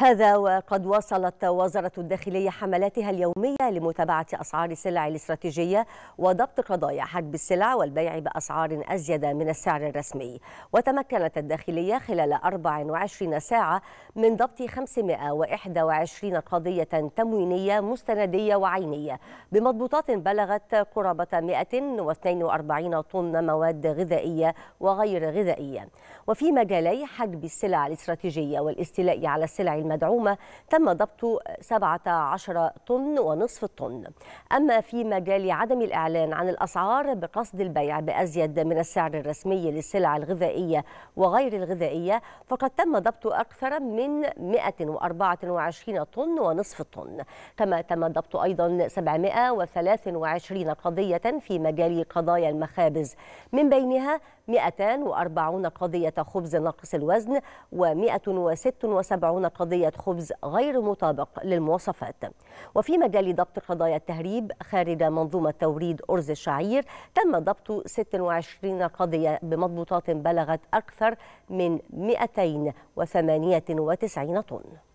هذا وقد واصلت وزارة الداخلية حملاتها اليومية لمتابعة أسعار السلع الاستراتيجية وضبط قضايا حجب السلع والبيع بأسعار أزيد من السعر الرسمي وتمكنت الداخلية خلال 24 ساعة من ضبط 521 قضية تموينية مستندية وعينية بمضبوطات بلغت قرابة 142 طن مواد غذائية وغير غذائية وفي مجالي حجب السلع الاستراتيجية والاستيلاء على السلع المدعومة تم ضبط 17 طن ونصف طن أما في مجال عدم الإعلان عن الأسعار بقصد البيع بأزيد من السعر الرسمي للسلع الغذائية وغير الغذائية فقد تم ضبط أكثر من 124 طن ونصف طن كما تم ضبط أيضا 723 قضية في مجال قضايا المخابز من بينها 240 قضية خبز ناقص الوزن و 176 قضية نوعية خبز غير مطابق للمواصفات وفي مجال ضبط قضايا التهريب خارج منظومة توريد أرز الشعير تم ضبط 26 قضية بمضبوطات بلغت أكثر من 298 طن